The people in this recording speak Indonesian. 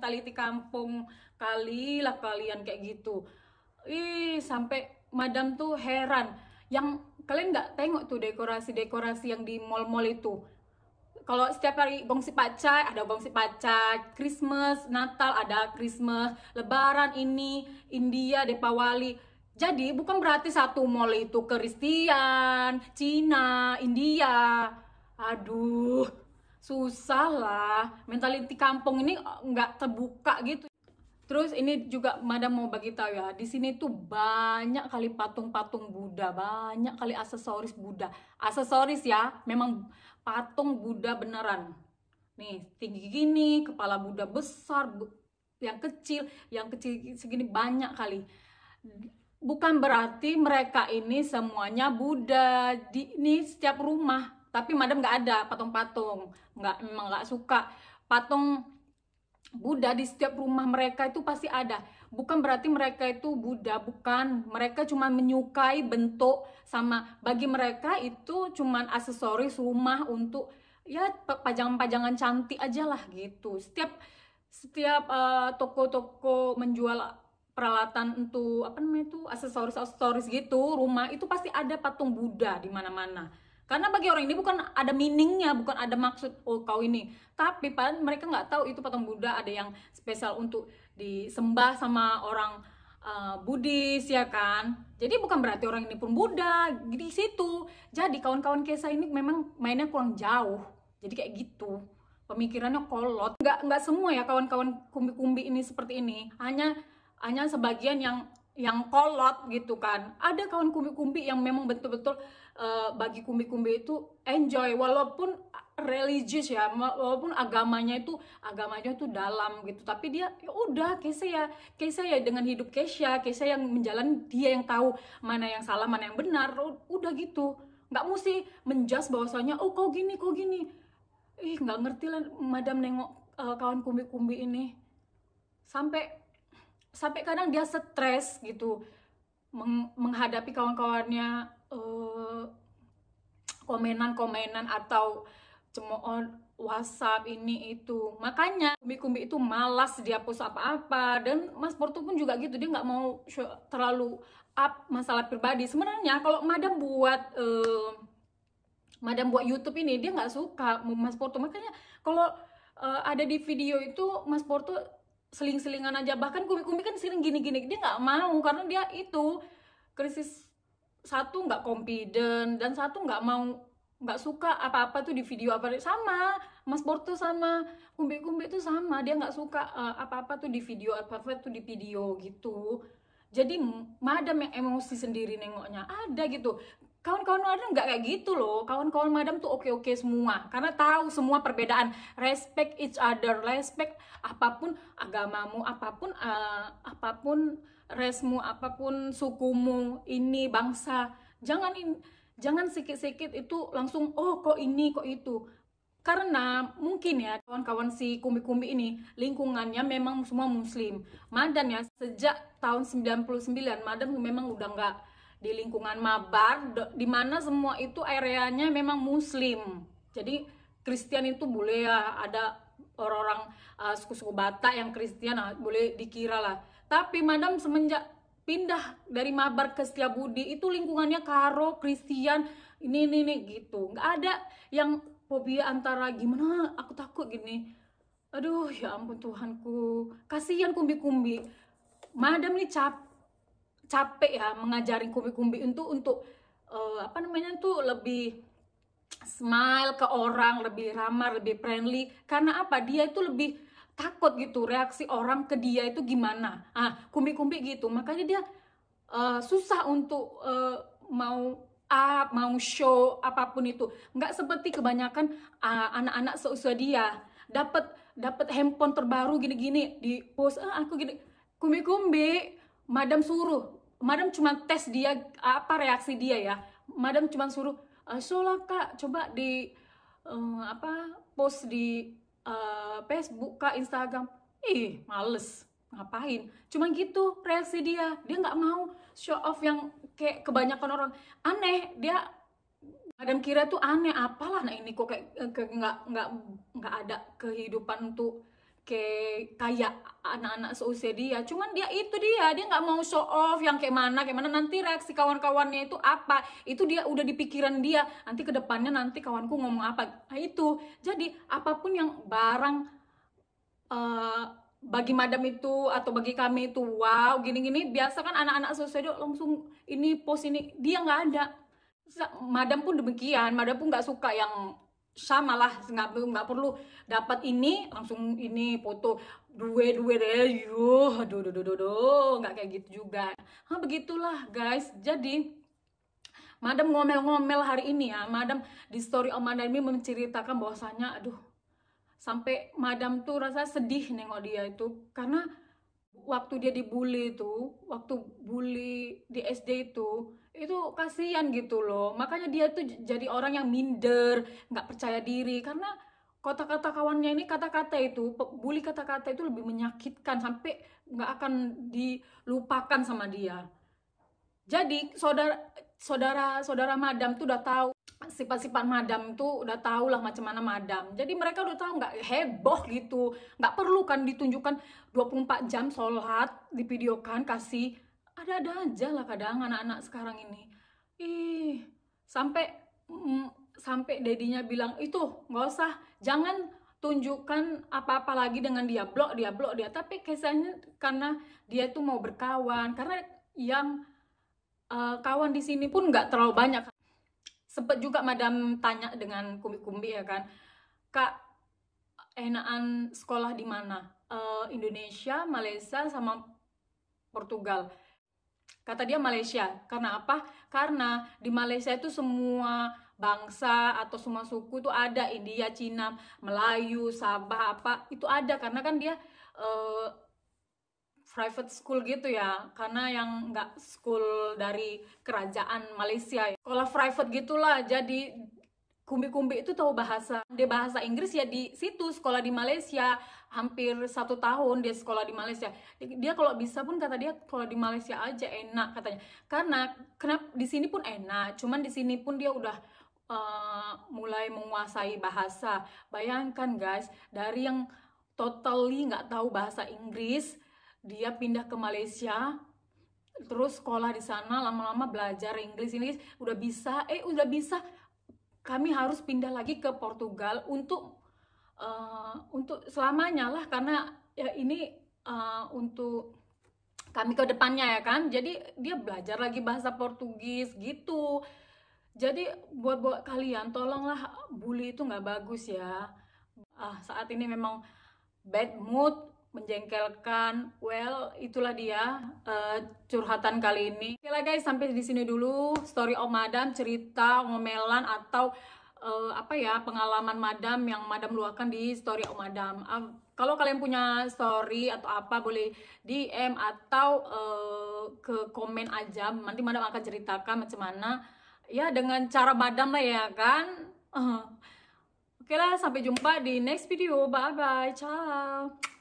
mentaliti kampung kali lah kalian kayak gitu ih sampai madam tuh heran yang kalian nggak tengok tuh dekorasi-dekorasi yang di mall-mall itu kalau setiap hari gongsi pacai ada gongsi pacai Christmas Natal ada Christmas Lebaran ini India Depawali jadi bukan berarti satu mall itu Kristian, Cina, India. Aduh, susah lah mentaliti kampung ini eh, nggak terbuka gitu terus ini juga madam mau bagi tahu ya di sini tuh banyak kali patung-patung Buddha banyak kali aksesoris Buddha aksesoris ya memang patung Buddha beneran nih tinggi gini kepala Buddha besar yang kecil yang kecil segini banyak kali bukan berarti mereka ini semuanya Buddha di ini setiap rumah tapi madam nggak ada patung-patung nggak emang nggak suka patung Buddha di setiap rumah mereka itu pasti ada bukan berarti mereka itu Buddha bukan mereka cuma menyukai bentuk sama bagi mereka itu cuma aksesoris rumah untuk ya pajangan-pajangan cantik aja lah gitu setiap setiap eh, toko-toko uh, toko -toko menjual peralatan untuk apa namanya itu aksesoris aksesoris gitu rumah itu pasti ada patung Buddha di mana-mana karena bagi orang ini bukan ada meaningnya, bukan ada maksud oh kau ini. Tapi pan mereka nggak tahu itu patung Buddha ada yang spesial untuk disembah sama orang uh, Buddhis ya kan. Jadi bukan berarti orang ini pun Buddha di situ. Jadi kawan-kawan Kesa ini memang mainnya kurang jauh. Jadi kayak gitu pemikirannya kolot. Nggak nggak semua ya kawan-kawan kumbi-kumbi ini seperti ini. Hanya hanya sebagian yang yang kolot gitu kan ada kawan kumbi-kumbi yang memang betul-betul uh, bagi kumbi-kumbi itu enjoy walaupun religius ya walaupun agamanya itu agamanya itu dalam gitu tapi dia ya udah Keisha ya Keisha ya dengan hidup Keisha ya, Keisha yang menjalan dia yang tahu mana yang salah mana yang benar udah gitu nggak mesti menjas bahwasanya oh kau gini kau gini ih nggak ngerti lah madam nengok uh, kawan kumbi-kumbi ini sampai sampai kadang dia stres gitu meng menghadapi kawan-kawannya uh, komenan-komenan atau cemoon oh, WhatsApp ini itu makanya kumbi-kumbi itu malas dia post apa-apa dan Mas porto pun juga gitu dia nggak mau terlalu up masalah pribadi sebenarnya kalau Madam buat uh, Madam buat YouTube ini dia nggak suka Mas porto makanya kalau uh, ada di video itu Mas porto seling-selingan aja bahkan kumbi-kumbi kan sering gini-gini dia nggak mau karena dia itu krisis satu nggak confident dan satu nggak mau nggak suka apa-apa tuh di video apa sama Mas Borto sama kumbi-kumbi tuh sama dia nggak suka eh, apa-apa uh, tuh di video apa-apa tuh di video gitu jadi madam yang emosi sendiri nengoknya ada gitu kawan-kawan madam nggak kayak gitu loh kawan-kawan madam tuh oke-oke semua karena tahu semua perbedaan respect each other respect apapun agamamu apapun uh, apapun resmu apapun sukumu ini bangsa jangan in, jangan sikit-sikit itu langsung oh kok ini kok itu karena mungkin ya kawan-kawan si kumbi-kumbi ini lingkungannya memang semua muslim madam ya sejak tahun 99 madam memang udah nggak di lingkungan Mabar di mana semua itu areanya memang muslim. Jadi Kristen itu boleh ya ada orang-orang uh, suku-suku Batak yang Kristen uh, ah, boleh dikira lah. Tapi madam semenjak pindah dari Mabar ke Setiabudi itu lingkungannya karo Kristen ini ini ini gitu. Nggak ada yang fobia antara gimana aku takut gini. Aduh ya ampun Tuhanku. Kasihan kumbi-kumbi. Madam ini capek capek ya mengajarin kumbi-kumbi untuk untuk uh, apa namanya tuh lebih smile ke orang, lebih ramah, lebih friendly. Karena apa? Dia itu lebih takut gitu reaksi orang ke dia itu gimana. Ah, kumbi-kumbi gitu. Makanya dia uh, susah untuk uh, mau up, mau show apapun itu. Nggak seperti kebanyakan anak ah, anak-anak seusia dia dapat dapat handphone terbaru gini-gini di post ah, aku gini kumbi-kumbi madam suruh madam cuma tes dia apa reaksi dia ya madam cuma suruh eh, soalnya kak coba di um, apa post di uh, Facebook kak Instagram ih males ngapain cuma gitu reaksi dia dia nggak mau show off yang kayak kebanyakan orang aneh dia madam kira tuh aneh apalah nah ini kok kayak nggak nggak nggak ada kehidupan untuk kayak kayak anak-anak seusia dia cuman dia itu dia dia nggak mau show off yang kayak mana kayak mana nanti reaksi kawan-kawannya itu apa itu dia udah di pikiran dia nanti kedepannya nanti kawanku ngomong apa nah itu jadi apapun yang barang uh, bagi madam itu atau bagi kami itu wow gini-gini biasa kan anak-anak dia langsung ini pos ini dia nggak ada madam pun demikian madam pun nggak suka yang sama lah nggak nggak perlu dapat ini langsung ini foto dua dua deh yuh aduh aduh aduh aduh nggak kayak gitu juga nah, begitulah guys jadi Madam ngomel-ngomel hari ini ya, Madam di story Om Madam ini menceritakan bahwasanya, aduh, sampai Madam tuh rasa sedih nengok dia itu, karena waktu dia dibully itu, waktu bully di SD itu, itu kasihan gitu loh makanya dia tuh jadi orang yang minder nggak percaya diri karena kata-kata kawannya ini kata-kata itu bully kata-kata itu lebih menyakitkan sampai nggak akan dilupakan sama dia jadi saudara saudara saudara madam tuh udah tahu sifat-sifat madam tuh udah tahu lah macam mana madam jadi mereka udah tahu nggak heboh gitu nggak perlu kan ditunjukkan 24 jam sholat di video kan kasih ada-ada aja lah kadang anak-anak sekarang ini ih sampai mm, sampai dedinya bilang itu nggak usah jangan tunjukkan apa-apa lagi dengan dia blok dia blok dia tapi kesannya karena dia tuh mau berkawan karena yang uh, kawan di sini pun nggak terlalu banyak sempet juga madam tanya dengan kumbi-kumbi ya kan kak enakan sekolah di mana uh, Indonesia Malaysia sama Portugal Kata dia Malaysia. Karena apa? Karena di Malaysia itu semua bangsa atau semua suku itu ada India, Cina, Melayu, Sabah apa itu ada karena kan dia uh, private school gitu ya karena yang nggak school dari kerajaan Malaysia sekolah private gitulah jadi Kumbi-kumbi itu tahu bahasa. Dia bahasa Inggris ya di situ, sekolah di Malaysia. Hampir satu tahun dia sekolah di Malaysia. Dia kalau bisa pun kata dia kalau di Malaysia aja enak katanya. Karena kenapa di sini pun enak, cuman di sini pun dia udah uh, mulai menguasai bahasa. Bayangkan guys, dari yang totally nggak tahu bahasa Inggris, dia pindah ke Malaysia, terus sekolah di sana lama-lama belajar Inggris ini udah bisa eh udah bisa kami harus pindah lagi ke Portugal untuk uh, untuk selamanya lah karena ya ini uh, untuk kami ke depannya ya kan. Jadi dia belajar lagi bahasa Portugis gitu. Jadi buat buat kalian tolonglah bully itu nggak bagus ya. Uh, saat ini memang bad mood menjengkelkan. Well, itulah dia uh, curhatan kali ini. Oke okay lah guys, sampai di sini dulu story Om Madam cerita ngomelan atau uh, apa ya pengalaman Madam yang Madam luahkan di story Om Madam. Uh, kalau kalian punya story atau apa boleh DM atau uh, ke komen aja. Nanti Madam akan ceritakan macam mana ya dengan cara Madam lah ya kan. Uh. Oke okay lah, sampai jumpa di next video. Bye-bye. Ciao.